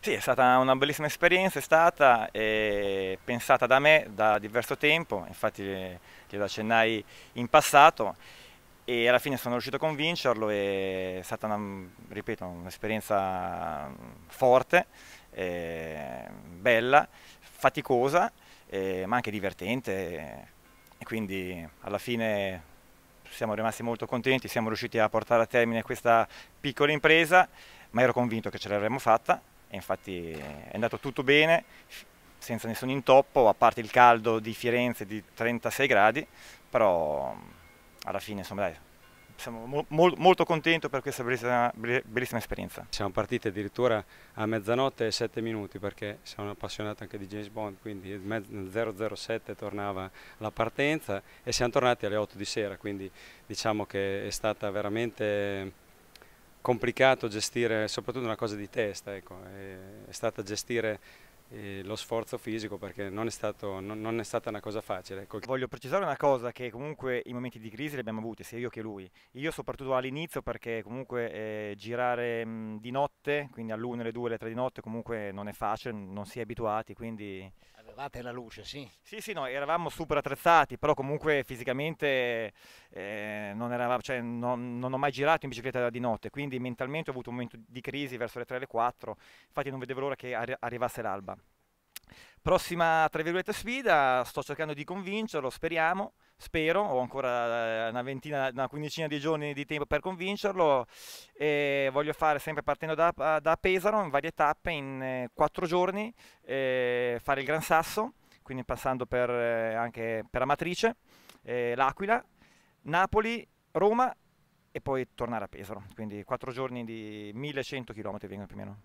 Sì, è stata una bellissima esperienza, è stata è pensata da me da diverso tempo, infatti glielo accennai in passato e alla fine sono riuscito a convincerlo è stata una, ripeto, un'esperienza forte, eh, bella, faticosa, eh, ma anche divertente e quindi alla fine siamo rimasti molto contenti, siamo riusciti a portare a termine questa piccola impresa, ma ero convinto che ce l'avremmo fatta e infatti è andato tutto bene, senza nessun intoppo, a parte il caldo di Firenze di 36 gradi, però alla fine insomma dai, siamo mo molto contenti per questa bellissima, bellissima, esperienza. Siamo partiti addirittura a mezzanotte e 7 minuti perché sono appassionato anche di James Bond, quindi 007 tornava la partenza e siamo tornati alle 8 di sera, quindi diciamo che è stata veramente complicato gestire, soprattutto una cosa di testa, ecco, è, è stata gestire lo sforzo fisico perché non è, stato, non, non è, stata una cosa facile. Voglio precisare una cosa che comunque i momenti di crisi li abbiamo avuti, sia io che lui. Io soprattutto all'inizio perché comunque eh, girare mh, di notte, quindi all'1, alle 2, alle 3 di notte comunque non è facile, non si è abituati, quindi... Avevate la luce, sì? Sì, sì, no, eravamo super attrezzati, però comunque fisicamente eh, non, eravamo, cioè, non, non ho mai girato in bicicletta di notte, quindi mentalmente ho avuto un momento di crisi verso le 3 alle 4, infatti non vedevo l'ora che arri arrivasse l'alba. Prossima, tra virgolette, sfida, sto cercando di convincerlo, speriamo, spero, ho ancora eh, una ventina, una quindicina di giorni di tempo per convincerlo e voglio fare sempre partendo da, da Pesaro in varie tappe, in eh, quattro giorni, eh, fare il Gran Sasso, quindi passando per, eh, anche per Amatrice, eh, L'Aquila, Napoli, Roma e poi tornare a Pesaro, quindi quattro giorni di 1100 km vengono più o meno.